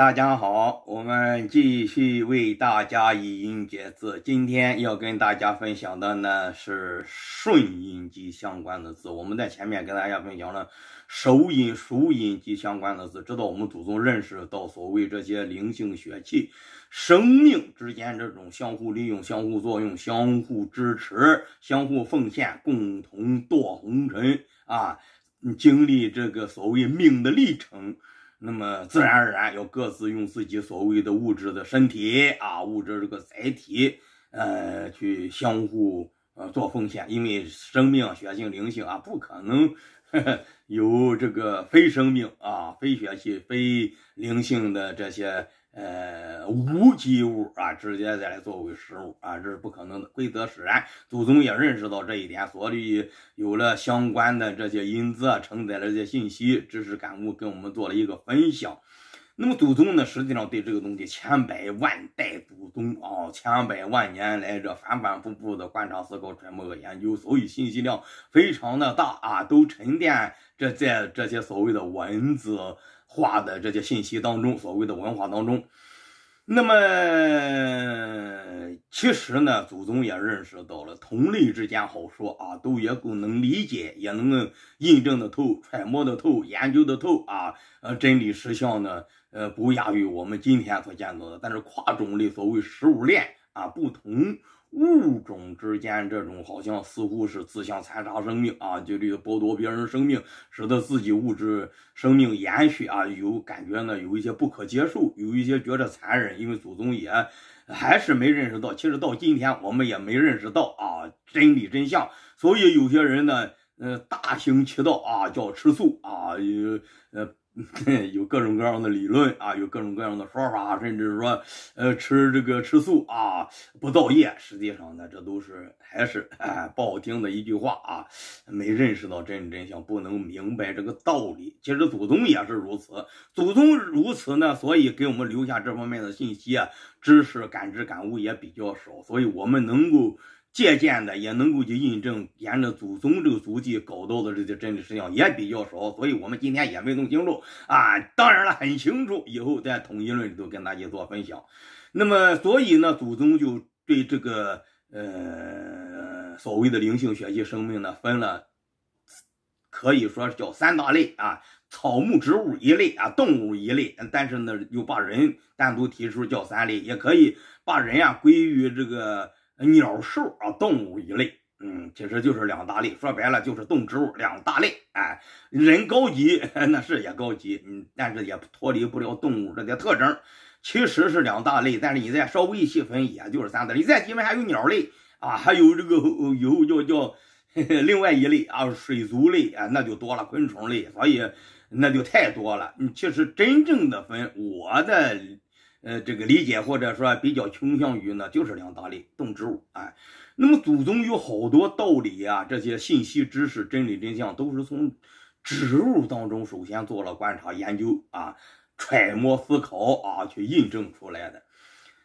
大家好，我们继续为大家以音节字。今天要跟大家分享的呢是顺音及相关的字。我们在前面跟大家分享了首音、属音及相关的字，知道我们祖宗认识到所谓这些灵性血气、生命之间这种相互利用、相互作用、相互支持、相互奉献，共同堕红尘啊，经历这个所谓命的历程。那么自然而然要各自用自己所谓的物质的身体啊，物质这个载体，呃，去相互呃做奉献，因为生命、血性、灵性啊，不可能呵呵 由这个非生命啊、非血性、非灵性的这些。呃，无机物啊，直接再来作为食物啊，这是不可能的。规则使然，祖宗也认识到这一点，所以有了相关的这些因子啊，承载了这些信息、知识、感悟，跟我们做了一个分享。那么祖宗呢，实际上对这个东西千百万代祖宗啊，千百万年来这反反复复的观察、思考、揣摩和研究，所以信息量非常的大啊，都沉淀这在这些所谓的文字。画的这些信息当中，所谓的文化当中，那么其实呢，祖宗也认识到了同类之间好说啊，都也够能理解，也能印证的透，揣摩的透，研究的透啊，呃，真理实相呢，呃，不亚于我们今天所见到的。但是跨种类所谓食物链啊，不同。物种之间这种好像似乎是自相残杀，生命啊，就这个剥夺别人生命，使得自己物质生命延续啊，有感觉呢，有一些不可接受，有一些觉得残忍，因为祖宗也还是没认识到，其实到今天我们也没认识到啊真理真相，所以有些人呢，呃，大行其道啊，叫吃素啊，呃。有各种各样的理论啊，有各种各样的说法，甚至说，呃，吃这个吃素啊，不造业。实际上呢，这都是还是哎 不好听的一句话啊，没认识到真真相，不能明白这个道理。其实祖宗也是如此，祖宗如此呢，所以给我们留下这方面的信息、啊，知识、感知、感悟也比较少，所以我们能够。借鉴的也能够去印证，沿着祖宗这个足迹搞到的这些真实事项也比较少，所以我们今天也没弄清楚啊。当然了，很清楚，以后在统一论里头跟大家做分享。那么，所以呢，祖宗就对这个呃所谓的灵性学习生命呢分了，可以说是叫三大类啊：草木植物一类啊，动物一类，但是呢又把人单独提出叫三类，也可以把人啊归于这个。鸟兽啊，动物一类，嗯，其实就是两大类，说白了就是动植物两大类。哎，人高级 那是也高级，嗯，但是也脱离不了动物这些特征，其实是两大类。但是你再稍微细分，也就是三大类。再细分还有鸟类啊，还有这个有叫叫另外一类啊，水族类啊，那就多了昆虫类，所以那就太多了。嗯，其实真正的分，我的。呃，这个理解或者说比较倾向于呢，就是两大类，动植物。哎，那么祖宗有好多道理啊，这些信息、知识、真理、真相，都是从植物当中首先做了观察、研究啊，揣摩、思考啊，去印证出来的。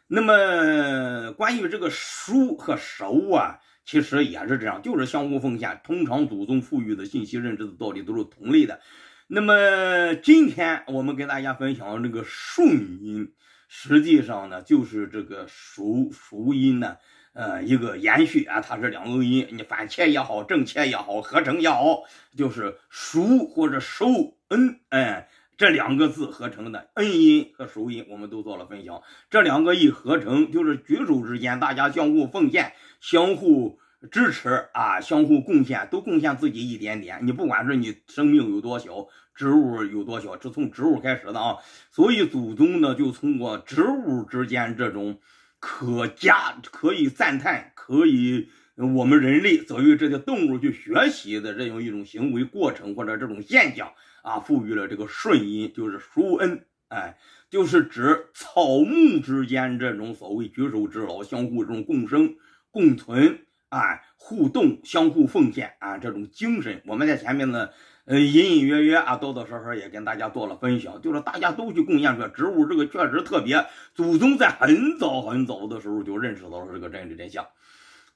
那么关于这个书和食物啊，其实也是这样，就是相互奉献。通常祖宗赋予的信息、认知的道理都是同类的。那么今天我们跟大家分享这个顺阴。实际上呢，就是这个熟熟音呢，呃，一个延续啊，它是两个音，你反切也好，正切也好，合成也好，就是熟或者收恩哎，这两个字合成的恩音和熟音，我们都做了分享。这两个一合成，就是举手之间，大家相互奉献、相互支持啊，相互贡献，都贡献自己一点点。你不管是你生命有多小。植物有多小，是从植物开始的啊，所以祖宗呢，就通过植物之间这种可嘉、可以赞叹、可以我们人类则与这些动物去学习的这样一种行为过程或者这种现象啊，赋予了这个顺因，就是殊恩，哎，就是指草木之间这种所谓举手之劳、相互这种共生共存啊、互动、相互奉献啊这种精神，我们在前面呢。呃，隐隐约约啊，多多少少也跟大家做了分享，就是大家都去贡献出来植物，这个确实特别。祖宗在很早很早的时候就认识到了这个真理真相，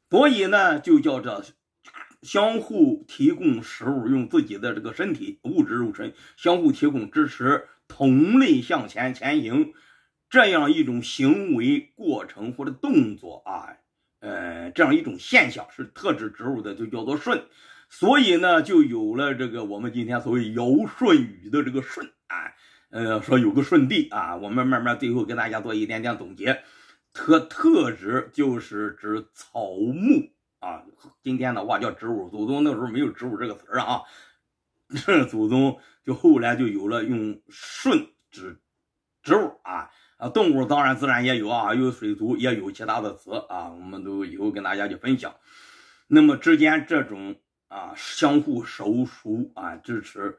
所以呢，就叫做相互提供食物，用自己的这个身体物质入身相互提供支持，同类向前前行，这样一种行为过程或者动作啊，呃，这样一种现象是特指植物的，就叫做顺。所以呢，就有了这个我们今天所谓尧舜禹的这个舜啊，呃，说有个舜帝啊。我们慢慢最后给大家做一点点总结，特特指就是指草木啊。今天的话叫植物，祖宗那时候没有植物这个词儿啊。这祖宗就后来就有了用舜指植物啊啊，动物当然自然也有啊，有水族也有其他的词啊，我们都以后跟大家去分享。那么之间这种。啊，相互熟熟啊，支持，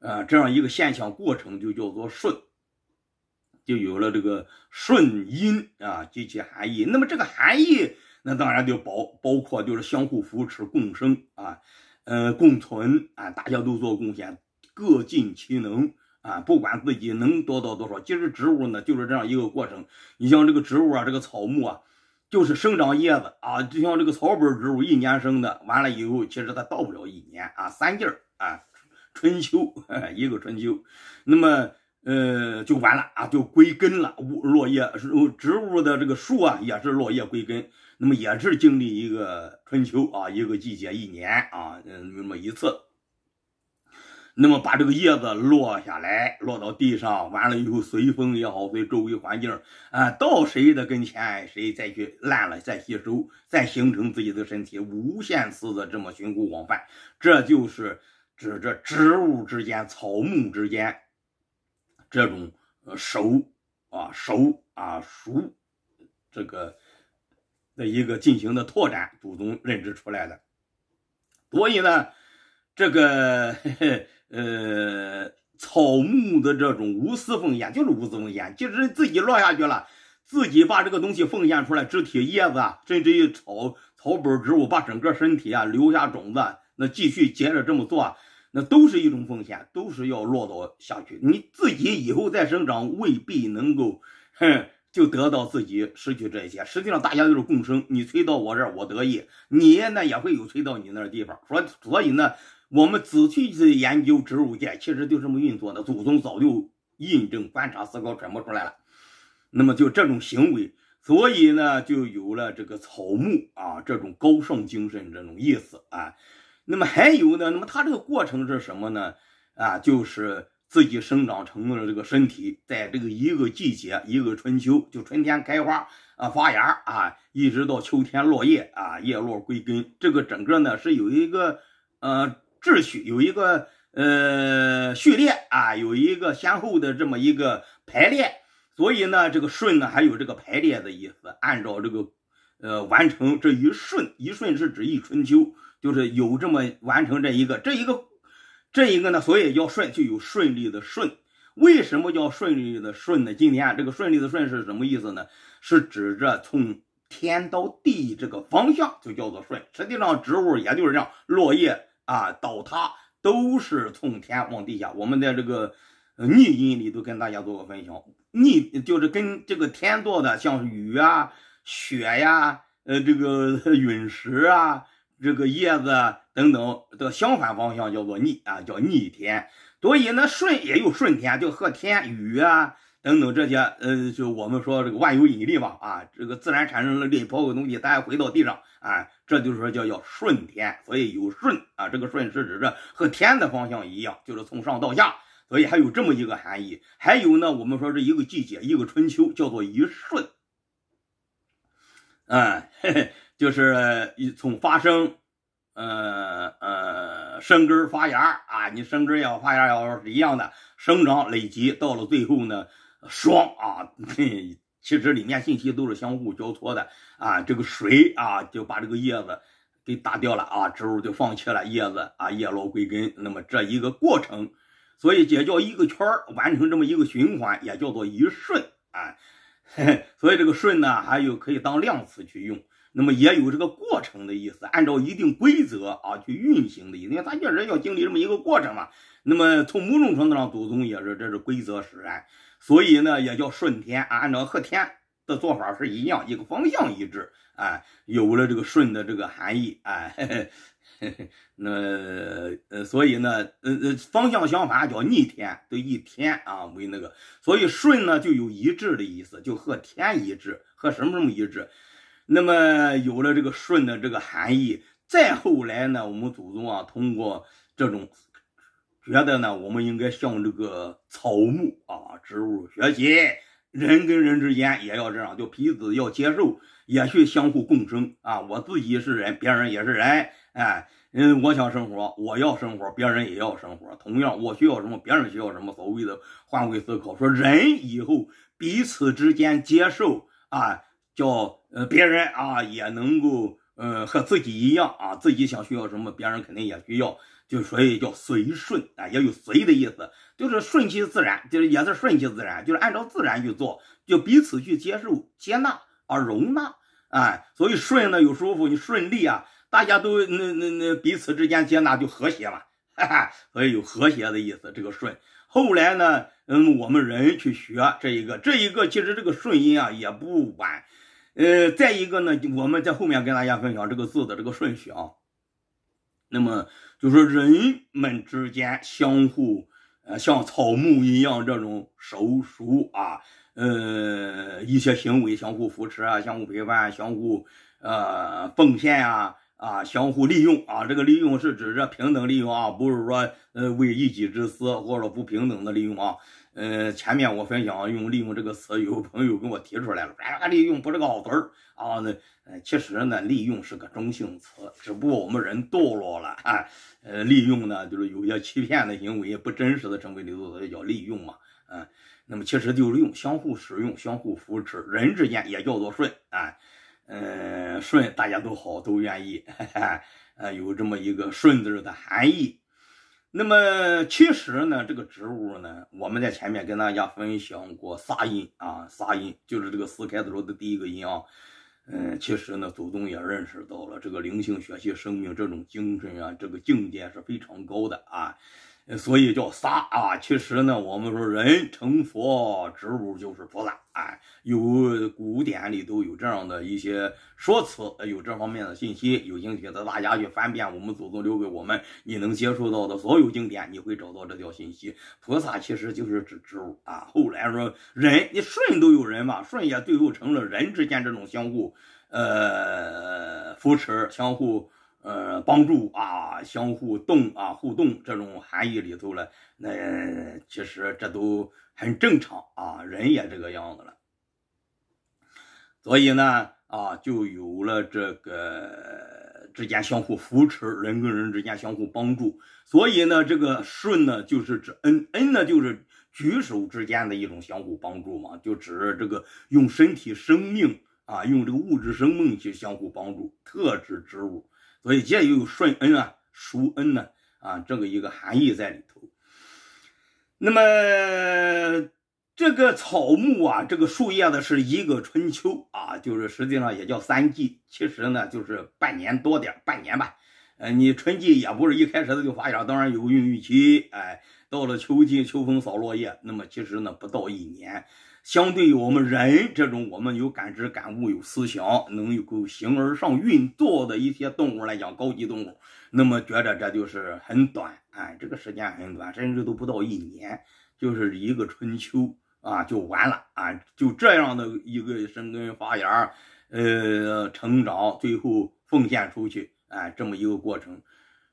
呃，这样一个现象过程就叫做顺，就有了这个顺因啊及其含义。那么这个含义，那当然就包包括就是相互扶持、共生啊，嗯，共存啊，大家都做贡献，各尽其能啊，不管自己能得到多少。其实植物呢就是这样一个过程。你像这个植物啊，这个草木啊。就是生长叶子啊，就像这个草本植物，一年生的，完了以后，其实它到不了一年啊，三季啊，春秋 一个春秋，那么呃就完了啊，就归根了，落落叶植物的这个树啊，也是落叶归根，那么也是经历一个春秋啊，一个季节一年啊，那么一次。那么把这个叶子落下来，落到地上，完了以后随风也好，随周围环境啊，到谁的跟前，谁再去烂了，再吸收，再形成自己的身体，无限次的这么循环往返，这就是指这植物之间、草木之间这种呃熟啊熟啊熟这个 的一个进行的拓展，祖宗认知出来的。所以呢，这个。嘿 嘿呃，草木的这种无私奉献，就是无私奉献，就是自己落下去了，自己把这个东西奉献出来，枝体、叶子啊，甚至于草草本植物，把整个身体啊留下种子，那继续接着这么做，那都是一种奉献，都是要落到下去。你自己以后再生长，未必能够哼。就得到自己失去这一切，实际上，大家都是共生，你催到我这儿，我得意，你那也会有催到你那地方。说，所以呢。我们仔细去研究植物界，其实就这么运作的，祖宗早就印证、观察、思考、揣摩出来了。那么就这种行为，所以呢，就有了这个草木啊这种高尚精神这种意思啊。那么还有呢，那么它这个过程是什么呢？啊，就是自己生长成了这个身体，在这个一个季节，一个春秋，就春天开花啊发芽啊，一直到秋天落叶啊，叶落归根。这个整个呢是有一个呃。秩序有一个呃序列啊，有一个先后的这么一个排列，所以呢，这个顺呢还有这个排列的意思。按照这个呃完成这一顺，一顺是指一春秋，就是有这么完成这一个这一个这一个呢，所以叫顺就有顺利的顺。为什么叫顺利的顺呢？今天这个顺利的顺是什么意思呢？是指着从天到地这个方向就叫做顺。实际上，植物也就是这样，落叶。啊，倒塌都是从天往地下。我们在这个逆音里都跟大家做个分享，逆就是跟这个天做的，像雨啊、雪呀、呃这个 陨石啊、这个叶子等等的相反方向叫做逆啊，叫逆天。所以呢，顺也有顺天，就和天雨啊。等等这些，呃，就我们说这个万有引力吧，啊，这个自然产生了力包括东西，它回到地上啊，这就是说叫叫顺天，所以有顺啊，这个顺是指着和天的方向一样，就是从上到下，所以还有这么一个含义。还有呢，我们说是一个季节，一个春秋叫做一顺，啊，就是一从发生，呃呃，生根发芽啊，你生根要发芽要是一样的生长累积，到了最后呢。霜啊，其实里面信息都是相互交错的啊。这个水啊，就把这个叶子给打掉了啊，植物就放弃了叶子啊，叶落归根。那么这一个过程，所以也叫一个圈儿，完成这么一个循环，也叫做一顺啊。所以这个顺呢，还有可以当量词去用，那么也有这个过程的意思，按照一定规则啊去运行的意思，它确实要经历这么一个过程嘛。那么从某种程度上，祖宗也是，这是规则使然。所以呢，也叫顺天啊，按照和天的做法是一样，一个方向一致啊，有了这个顺的这个含义啊，那呃，所以呢，呃呃，方向相反叫逆天，就一天啊为那个，所以顺呢就有一致的意思，就和天一致，和什么什么一致。那么有了这个顺的这个含义，再后来呢，我们祖宗啊，通过这种。觉得呢，我们应该向这个草木啊、植物学习，人跟人之间也要这样，就彼此要接受，也去相互共生啊。我自己是人，别人也是人，哎，嗯，我想生活，我要生活，别人也要生活。同样，我需要什么，别人需要什么，所谓的换位思考，说人以后彼此之间接受啊，叫呃，别人啊也能够呃和自己一样啊，自己想需要什么，别人肯定也需要。就所以叫随顺啊，也有随的意思，就是顺其自然，就是也是顺其自然，就是按照自然去做，就彼此去接受、接纳啊、容纳啊。所以顺呢有舒服，你顺利啊，大家都那那那彼此之间接纳就和谐嘛，所以有和谐的意思。这个顺后来呢，嗯，我们人去学这一个，这一个其实这个顺音啊也不晚。呃，再一个呢，我们在后面跟大家分享这个字的这个顺序啊。那么就是人们之间相互，呃，像草木一样这种熟熟啊，呃，一些行为相互扶持啊，相互陪伴，相互呃奉献啊，啊，相互利用啊。这个利用是指这平等利用啊，不是说呃为一己之私或者不平等的利用啊。呃，前面我分享用“利用”这个词，有朋友给我提出来了，哎，利用”不是个好词儿啊。那呃、其实呢，“利用”是个中性词，只不过我们人堕落了啊。呃，利用呢，就是有些欺骗的行为、不真实的成为流俗，也叫利用嘛。嗯，那么其实就是用，相互使用、相互扶持，人之间也叫做“顺”啊。嗯，“顺”大家都好，都愿意，哈哈呃，有这么一个“顺”字的含义。那么其实呢，这个植物呢，我们在前面跟大家分享过“撒音”啊，“撒音”就是这个四开头的第一个音啊。嗯，其实呢，祖宗也认识到了这个灵性学习生命这种精神啊，这个境界是非常高的啊。所以叫仨啊。其实呢，我们说人成佛，植物就是菩萨哎。有古典里都有这样的一些说辞，有这方面的信息。有兴趣的大家去翻遍我们祖宗留给我们你能接触到的所有经典，你会找到这条信息。菩萨其实就是指植物啊。后来说人，你顺都有人嘛，顺也最后成了人之间这种相互呃扶持、相互。呃，帮助啊，相互动啊，互动这种含义里头了，那其实这都很正常啊，人也这个样子了，所以呢，啊，就有了这个之间相互扶持，人跟人之间相互帮助，所以呢，这个顺呢，就是指恩恩呢，就是举手之间的一种相互帮助嘛，就指这个用身体生命啊，用这个物质生命去相互帮助，特指植物。所以这又有顺恩啊、淑恩呢啊，这个一个含义在里头。那么这个草木啊，这个树叶呢，是一个春秋啊，就是实际上也叫三季，其实呢就是半年多点半年吧。呃，你春季也不是一开始它就发芽，当然有孕育期。哎，到了秋季，秋风扫落叶，那么其实呢不到一年。相对于我们人这种我们有感知、感悟、有思想、能够形而上运作的一些动物来讲，高级动物，那么觉着这就是很短啊，这个时间很短，甚至都不到一年，就是一个春秋啊，就完了啊，就这样的一个生根发芽，呃，成长，最后奉献出去，哎，这么一个过程，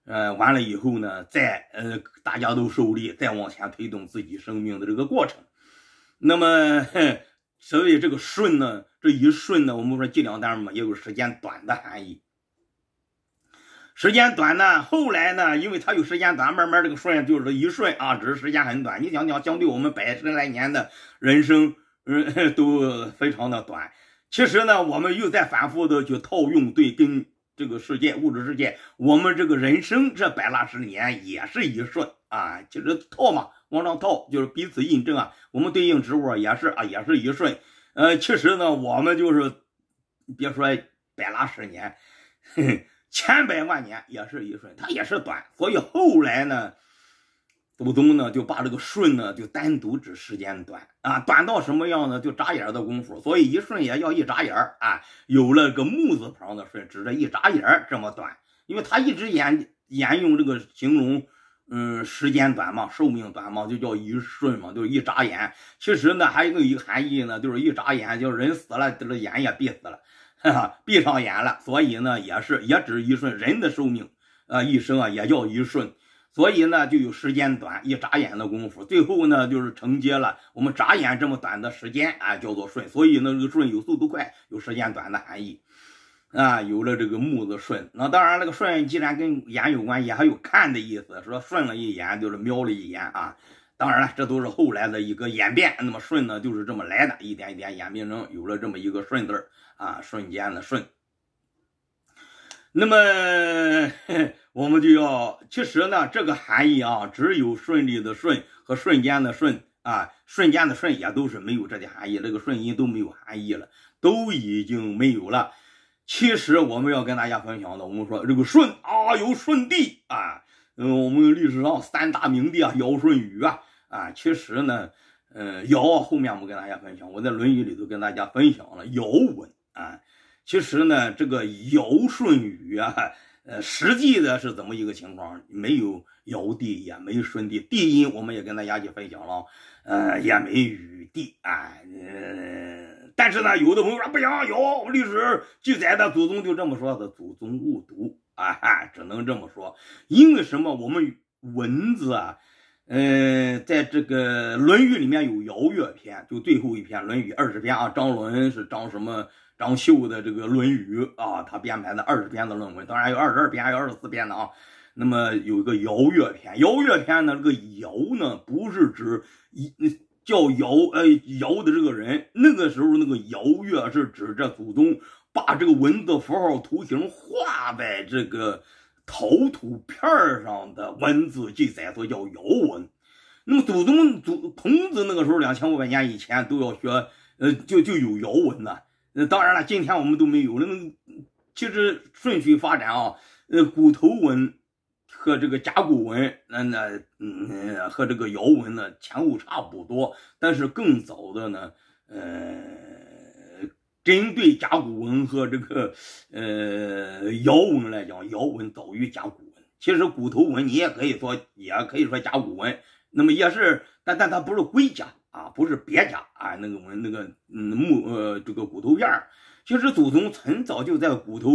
呃，完了以后呢，再呃，大家都受力，再往前推动自己生命的这个过程。那么，所以这个顺”呢，这一顺”呢，我们说计量单位嘛，也有时间短的含义。时间短呢，后来呢，因为它有时间短，慢慢这个顺”就是一顺啊，只是时间很短。你想想，相对我们百十来年的人生，嗯，都非常的短。其实呢，我们又在反复的去套用，对，跟这个世界物质世界，我们这个人生这百拉十年也是一顺啊，就是套嘛。往上套就是彼此印证啊，我们对应植物也是啊，也是一瞬。呃，其实呢，我们就是别说百拉十年，千百万年也是一瞬，它也是短。所以后来呢，祖宗呢就把这个“瞬”呢就单独指时间短啊，短到什么样呢？就眨眼的功夫。所以一瞬也要一眨眼啊，有了个木字旁的“瞬”，指着一眨眼这么短，因为他一直沿沿用这个形容。嗯，时间短嘛，寿命短嘛，就叫一瞬嘛，就是一眨眼。其实呢，还有一个含义呢，就是一眨眼，是人死了，这眼也闭死了，哈哈，闭上眼了。所以呢，也是也只是一瞬，人的寿命啊，一生啊，也叫一瞬。所以呢，就有时间短，一眨眼的功夫。最后呢，就是承接了我们眨眼这么短的时间啊，叫做瞬。所以呢，这个瞬有速度快，有时间短的含义。啊，有了这个木字顺，那当然，那个顺既然跟眼有关，也还有看的意思，说顺了一眼就是瞄了一眼啊。当然了，这都是后来的一个演变。那么顺呢，就是这么来的，一点一点演变成有了这么一个顺字啊，瞬间的顺。那么我们就要，其实呢，这个含义啊，只有顺利的顺和瞬间的顺啊，瞬间的顺也都是没有这点含义，这个顺音都没有含义了，都已经没有了。其实我们要跟大家分享的，我们说这个舜啊，有舜帝啊，嗯，我们历史上三大名帝啊，尧、舜、禹啊，啊，其实呢，嗯，尧后面我们跟大家分享，我在《论语》里头跟大家分享了《尧文啊，其实呢，这个尧、舜、禹啊，呃，实际的是怎么一个情况？没有尧帝，也没舜帝，帝音我们也跟大家去分享了，呃，也没禹帝啊，呃但是呢，有的朋友说不行，有历史记载的祖宗就这么说的，祖宗误读啊，只能这么说。因为什么？我们文字啊，呃，在这个《论语》里面有“尧曰”篇，就最后一篇《论语》二十篇啊。张伦是张什么？张秀的这个《论语》啊，他编排的二十篇的论文，当然有二十二篇，有二十四篇的啊。那么有一个“尧曰”篇，“尧曰”篇呢，这个“尧”呢，不是指一。叫尧，哎，尧的这个人，那个时候那个尧月是指这祖宗把这个文字符号图形画在这个陶土片上的文字记载，说叫尧文。那么祖宗祖孔子那个时候两千五百年以前都要学，呃，就就有尧文呐。呃，当然了，今天我们都没有了。其实顺序发展啊，呃，骨头文。和这个甲骨文，那那，嗯，和这个尧文呢，前后差不多。但是更早的呢，呃，针对甲骨文和这个呃尧文来讲，尧文早于甲骨文。其实骨头文你也可以说，也可以说甲骨文。那么也是，但但它不是龟甲啊，不是鳖甲啊，那个文那个嗯木呃这个骨头片。其实祖宗很早就在骨头。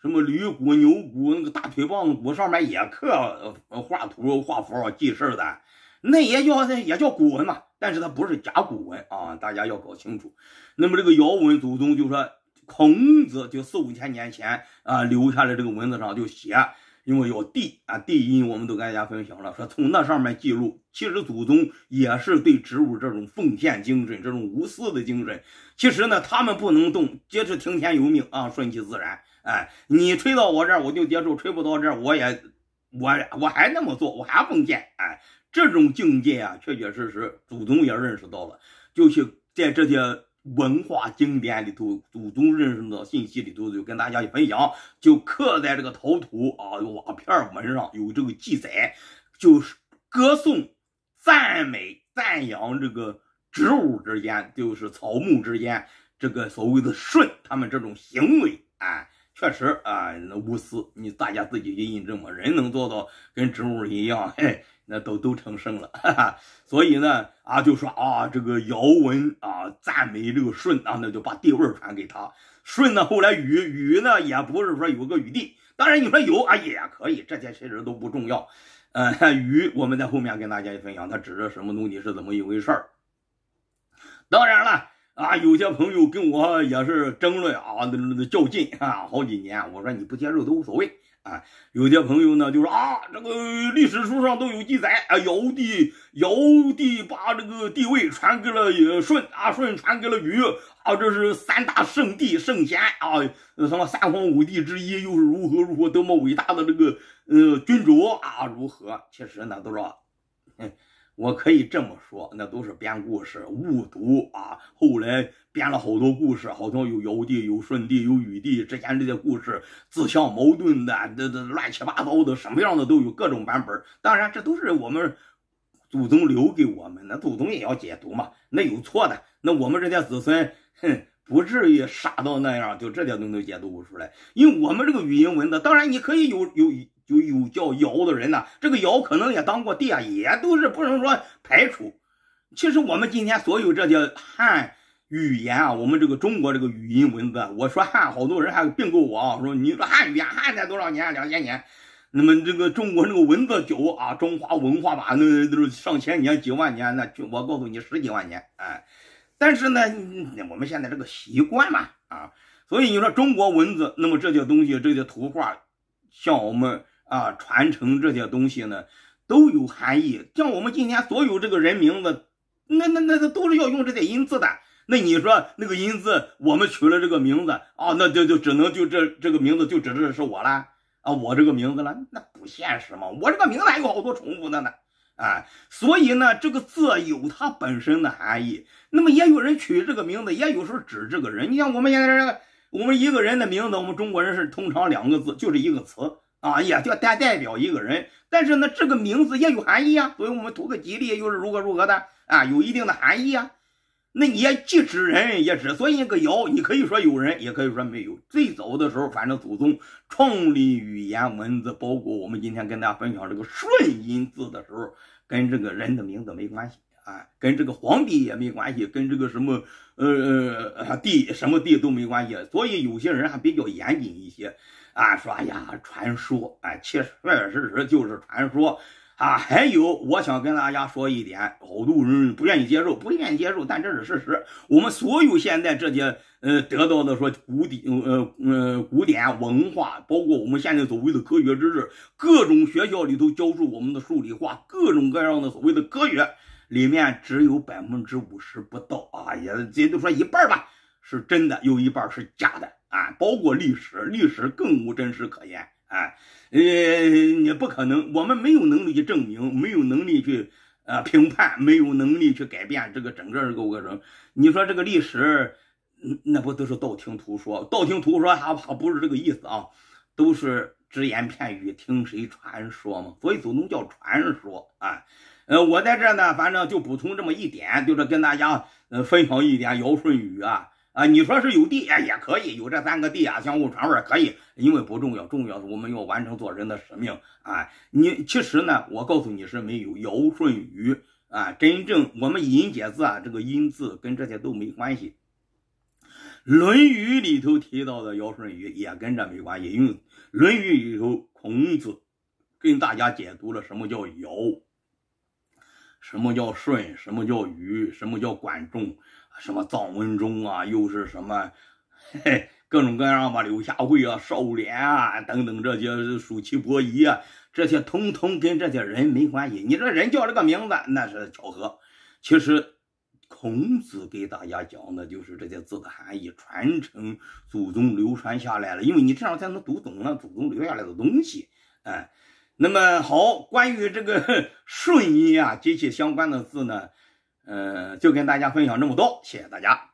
什么驴骨、牛骨，那个大腿棒子骨上面也刻画图、画符记事的，那也叫那也叫古文嘛。但是它不是甲骨文啊，大家要搞清楚。那么这个尧文祖宗就说，孔子就四五千年前啊留下的这个文字上就写，因为有地啊地音我们都跟大家分享了，说从那上面记录，其实祖宗也是对植物这种奉献精神、这种无私的精神。其实呢，他们不能动，皆是听天由命啊，顺其自然。哎，你吹到我这儿我就接受，吹不到这儿我也，我我还那么做，我还奉献。哎，这种境界啊，确确实实祖宗也认识到了，就去在这些文化经典里头，祖宗认识到信息里头就跟大家分享，就刻在这个陶土啊瓦片门上有这个记载，就是歌颂、赞美、赞扬这个植物之间，就是草木之间这个所谓的顺他们这种行为，哎。确实啊，那无私，你大家自己去印证嘛。人能做到跟植物一样，嘿，那都都成圣了。哈哈，所以呢，啊，就说啊，这个尧文啊，赞美这个舜啊，那就把地位传给他。舜呢，后来禹禹呢，也不是说有个禹帝，当然你说有啊，也可以，这些其实都不重要。嗯，禹我们在后面跟大家分享，他指着什么东西是怎么一回事儿。当然了。啊，有些朋友跟我也是争论啊，那那较劲啊，好几年。我说你不接受都无所谓啊。有些朋友呢就说啊，这个历史书上都有记载啊，尧帝尧帝把这个地位传给了舜啊，舜传给了禹啊，这是三大圣帝圣贤啊，什么三皇五帝之一，又是如何如何多么伟大的这个呃君主啊，如何？其实呢，都是。我可以这么说，那都是编故事、误读啊。后来编了好多故事，好像有尧帝、有舜帝、有禹帝之间这些故事自相矛盾的，这这乱七八糟的，什么样的都有，各种版本。当然，这都是我们祖宗留给我们的，祖宗也要解读嘛。那有错的，那我们这些子孙，哼，不至于傻到那样，就这点都都解读不出来。因为我们这个语音文字，当然你可以有有就有叫尧的人呐，这个尧可能也当过帝啊，也都是不能说排除。其实我们今天所有这些汉语言啊，我们这个中国这个语音文字，我说汉好多人还并购我啊，说你说汉语言汉才多少年？两千年。那么这个中国这个文字久啊，中华文化吧，那都是上千年、几万年。那我告诉你十几万年哎，但是呢，我们现在这个习惯嘛啊，所以你说中国文字，那么这些东西这些图画，像我们。啊，传承这些东西呢，都有含义。像我们今天所有这个人名字，那那那都是要用这些音字的。那你说那个音字，我们取了这个名字啊，那就就只能就这这个名字就指的是我了啊，我这个名字了，那不现实嘛。我这个名字还有好多重复的呢，哎，所以呢，这个字有它本身的含义。那么也有人取这个名字，也有时候指这个人。你像我们现在这个，我们一个人的名字，我们中国人是通常两个字，就是一个词。啊，也叫代代表一个人，但是呢，这个名字也有含义啊，所以我们图个吉利，又是如何如何的啊，有一定的含义啊。那也既指人，也指所以那个尧，你可以说有人，也可以说没有。最早的时候，反正祖宗创立语言文字，包括我们今天跟大家分享这个顺音字的时候，跟这个人的名字没关系啊，跟这个皇帝也没关系，跟这个什么呃呃呃帝什么帝都没关系。所以有些人还比较严谨一些。啊，说呀，传说，哎，其实实实实实就是传说啊。还有，我想跟大家说一点，好多人不愿意接受，不愿意接受，但这是事实。我们所有现在这些，呃，得到的说古典，呃，呃古典文化，包括我们现在所谓的科学知识，各种学校里头教授我们的数理化，各种各样的所谓的科学，里面只有百分之五十不到，啊，也也就说一半吧，是真的，有一半是假的。啊，包括历史，历史更无真实可言啊，呃，你不可能，我们没有能力去证明，没有能力去啊评判，没有能力去改变这个整个这个过程。你说这个历史，那不都是道听途说？道听途说还还不是这个意思啊？都是只言片语，听谁传说嘛？所以总能叫传说啊。呃，我在这儿呢，反正就补充这么一点，就是跟大家呃分享一点尧舜禹啊。啊，你说是有地，啊，也可以有这三个地啊，相互传位可以，因为不重要，重要是我们要完成做人的使命啊。你其实呢，我告诉你是没有尧舜禹啊，真正我们《引解字啊，这个“音字跟这些都没关系。《论语》里头提到的尧舜禹也跟这没关系，因为《论语》里头孔子跟大家解读了什么叫尧，什么叫舜，什么叫禹，什么叫管仲。什么藏文忠啊，又是什么，嘿，各种各样吧，柳下惠啊，少年啊，等等这些，暑期伯夷啊，这些通通跟这些人没关系。你这人叫这个名字，那是巧合。其实，孔子给大家讲的就是这些字的含义，传承祖宗流传下来了，因为你这样才能读懂了祖宗留下来的东西。哎，那么好，关于这个 顺音啊及其相关的字呢？嗯，就跟大家分享这么多，谢谢大家。